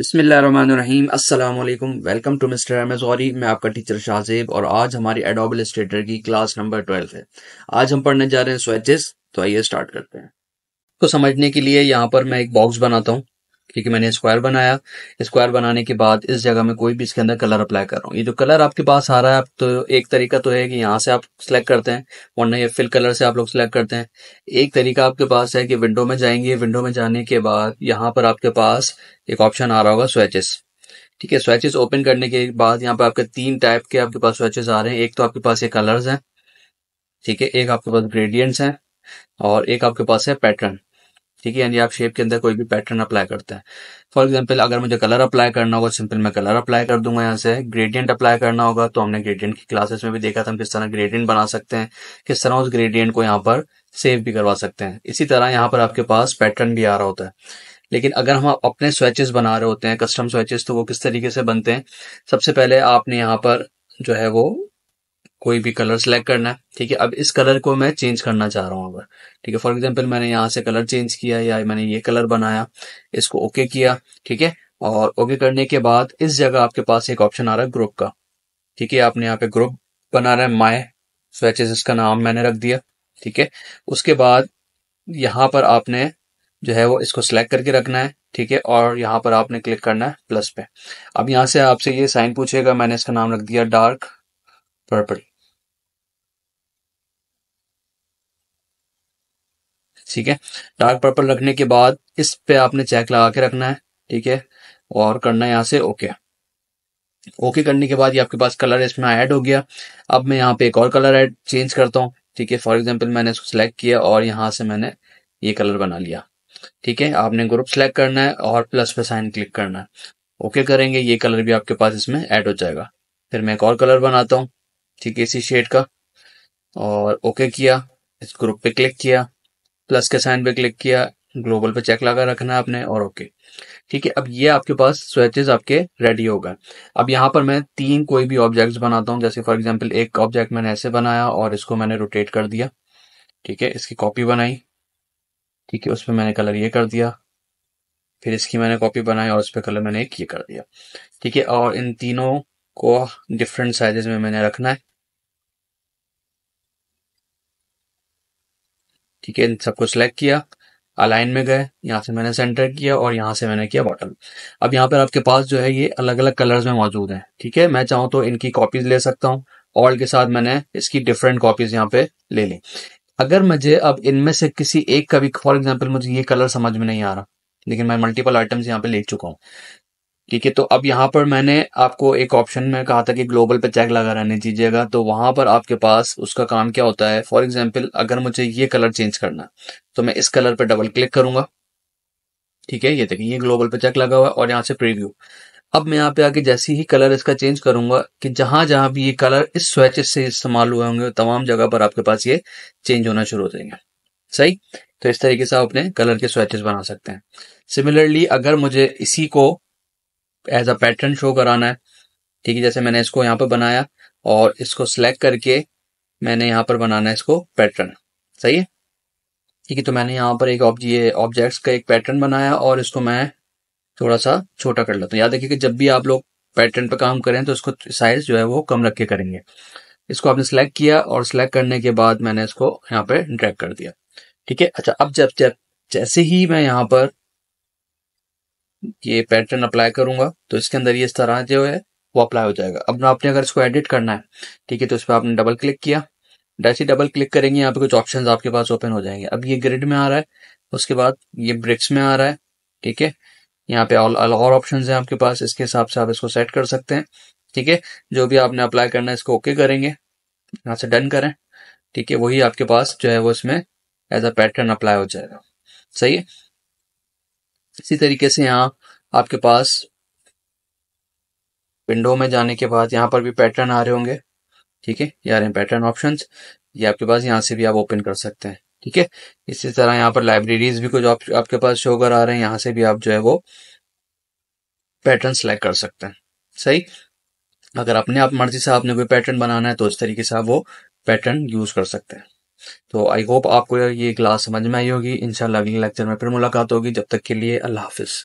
बिसमीम अल्लाम welcome to mister एमेजॉरी मैं आपका टीचर शाहजेब और आज हमारी एडोब इलस्ट्रेटर की क्लास नंबर ट्वेल्व है आज हम पढ़ने जा रहे हैं स्वेचेस तो आइए स्टार्ट करते हैं इसको तो समझने के लिए यहाँ पर मैं एक बॉक्स बनाता हूँ ठीक है मैंने स्क्वायर बनाया स्क्वायर बनाने के बाद इस जगह में कोई भी इसके अंदर कलर अप्लाई कर रहा हूँ ये जो कलर आपके पास आ रहा है आप तो एक तरीका तो है कि यहाँ से आप सिलेक्ट करते हैं वरना ये फिल कलर से आप लोग सिलेक्ट करते हैं एक तरीका आपके पास है कि विंडो में जाएंगे विंडो में जाने के बाद यहाँ पर आपके पास एक ऑप्शन आ रहा होगा स्वेचेस ठीक है स्वेचेस ओपन करने के बाद यहाँ पर आपके तीन टाइप के आपके पास स्वेचेस आ रहे हैं एक तो आपके पास ये कलर्स हैं ठीक है एक आपके पास ग्रेडियंट्स हैं और एक आपके पास है पैटर्न ठीक है यानी आप शेप के अंदर कोई भी पैटर्न अप्लाई करते हैं फॉर एग्जाम्पल अगर मुझे कलर अप्लाई करना होगा सिंपल मैं कलर अप्लाई कर दूंगा यहाँ से ग्रेडियंट अप्लाई करना होगा तो हमने ग्रेडियंट की क्लासेस में भी देखा था हम किस तरह ग्रेडियंट बना सकते हैं किस तरह उस ग्रेडियंट को यहाँ पर सेव भी करवा सकते हैं इसी तरह यहाँ पर आपके पास पैटर्न भी आ रहा होता है लेकिन अगर हम अपने स्वेचेस बना रहे होते हैं कस्टम स्वेचेस तो वो किस तरीके से बनते हैं सबसे पहले आपने यहाँ पर जो है वो कोई भी कलर सेलेक्ट करना है ठीक है अब इस कलर को मैं चेंज करना चाह रहा हूँ अगर ठीक है फॉर एग्जाम्पल मैंने यहाँ से कलर चेंज किया या मैंने ये कलर बनाया इसको ओके okay किया ठीक है और ओके okay करने के बाद इस जगह आपके पास एक ऑप्शन आ रहा है ग्रुप का ठीक है आपने यहाँ पे ग्रुप बना रहा है माए स्वेचेज इसका नाम मैंने रख दिया ठीक है उसके बाद यहाँ पर आपने जो है वो इसको सिलेक्ट करके रखना है ठीक है और यहाँ पर आपने क्लिक करना है प्लस पे अब यहाँ से आपसे ये साइन पूछेगा मैंने इसका नाम रख दिया डार्क पर्पल ठीक है डार्क पर्पल रखने के बाद इस पे आपने चेक लगा के रखना है ठीक है और करना है यहाँ से ओके ओके करने के बाद ये आपके पास कलर इसमें ऐड हो गया अब मैं यहाँ पे एक और कलर ऐड चेंज करता हूँ ठीक है फॉर एग्जाम्पल मैंने इसको सिलेक्ट किया और यहाँ से मैंने ये कलर बना लिया ठीक है आपने ग्रुप सेलेक्ट करना है और प्लस पे साइन क्लिक करना है ओके करेंगे ये कलर भी आपके पास इसमें ऐड हो जाएगा फिर मैं एक और कलर बनाता हूँ ठीक है इसी शेड का और ओके किया इस ग्रुप पे क्लिक किया प्लस के साइन पे क्लिक किया ग्लोबल पे चेक लगा रखना है आपने और ओके ठीक है अब ये आपके पास स्वेचेज आपके रेडी हो गए अब यहाँ पर मैं तीन कोई भी ऑब्जेक्ट्स बनाता हूँ जैसे फॉर एग्जाम्पल एक ऑब्जेक्ट मैंने ऐसे बनाया और इसको मैंने रोटेट कर दिया ठीक है इसकी कॉपी बनाई ठीक है उस पर मैंने कलर ये कर दिया फिर इसकी मैंने कॉपी बनाई और उस पर कलर मैंने एक ये कर दिया ठीक है और इन तीनों को डिफरेंट साइजेस में मैंने रखना है ठीक है इन सबको सिलेक्ट किया अलाइन में गए यहाँ से मैंने सेंटर किया और यहाँ से मैंने किया बॉटम अब यहाँ पर आपके पास जो है ये अलग अलग कलर्स में मौजूद है ठीक है मैं चाहूँ तो इनकी कॉपीज ले सकता हूँ ऑल के साथ मैंने इसकी डिफरेंट कॉपीज यहाँ पे ले ली अगर मुझे अब इनमें से किसी एक का भी फॉर एग्जाम्पल मुझे ये कलर समझ में नहीं आ रहा लेकिन मैं मल्टीपल आइटम्स यहाँ पे ले चुका हूँ ठीक है तो अब यहाँ पर मैंने आपको एक ऑप्शन में कहा था कि ग्लोबल पे चेक लगा रहने दीजिएगा तो वहां पर आपके पास उसका काम क्या होता है फॉर एग्जाम्पल अगर मुझे ये कलर चेंज करना तो मैं इस कलर पर डबल क्लिक करूंगा ठीक है ये देखिए ये ग्लोबल पे चेक लगा हुआ है और यहाँ से प्रीव्यू अब मैं यहाँ पे आके जैसे ही कलर इसका चेंज करूंगा कि जहां जहां भी ये कलर इस स्वेचेस से इस्तेमाल हुए होंगे तमाम जगह पर आपके पास ये चेंज होना शुरू हो जाएंगे सही तो इस तरीके से आप अपने कलर के स्वेचेस बना सकते हैं सिमिलरली अगर मुझे इसी को एज अ पैटर्न शो कराना है ठीक है जैसे मैंने इसको यहाँ पर बनाया और इसको सिलेक्ट करके मैंने यहाँ पर बनाना है इसको पैटर्न सही है ठीक है तो मैंने यहाँ पर एक ये ऑब्जेक्ट्स का एक पैटर्न बनाया और इसको मैं थोड़ा सा छोटा कर लेता हूँ याद रखिए कि जब भी आप लोग पैटर्न पर काम करें तो इसको साइज जो है वो कम रख के करेंगे इसको आपने सेलेक्ट किया और सेलेक्ट करने के बाद मैंने इसको यहाँ पर ड्रैग कर दिया ठीक है अच्छा अब जब जब जैसे ही मैं यहाँ पर ये पैटर्न अप्लाई करूंगा तो इसके अंदर ये इस तरह जो है वो अप्लाई हो जाएगा अब ना आपने अगर इसको एडिट करना है ठीक है तो इस पर आपने डबल क्लिक किया जैसे डबल क्लिक करेंगे यहाँ पे कुछ ऑप्शन आपके पास ओपन हो जाएंगे अब ये ग्रिड में आ रहा है उसके बाद ये ब्रिक्स में आ रहा है ठीक है यहाँ पे ऑल और ऑप्शन है आपके पास इसके हिसाब से आप इसको सेट कर सकते हैं ठीक है जो भी आपने अप्लाई करना है इसको ओके करेंगे यहाँ से डन करें ठीक है वही आपके पास जो है वो इसमें एज अ पैटर्न अप्लाई हो जाएगा सही है इसी तरीके से यहाँ आपके पास विंडो में जाने के बाद यहाँ पर भी पैटर्न आ रहे होंगे ठीक है ये आ रहे हैं पैटर्न ऑप्शन ये आपके पास यहाँ से भी आप ओपन कर सकते हैं ठीक है इसी तरह यहाँ पर लाइब्रेरीज भी कुछ आप, आपके पास शो कर आ रहे हैं यहाँ से भी आप जो है वो पैटर्न सेलेक्ट कर सकते हैं सही अगर अपने आप मर्जी से आपने कोई पैटर्न बनाना है तो इस तरीके से आप वो पैटर्न यूज कर सकते हैं तो आई होप आपको ये क्लास समझ में आई होगी इंशाल्लाह अगले लेक्चर में फिर मुलाकात होगी जब तक के लिए अल्लाह हाफिज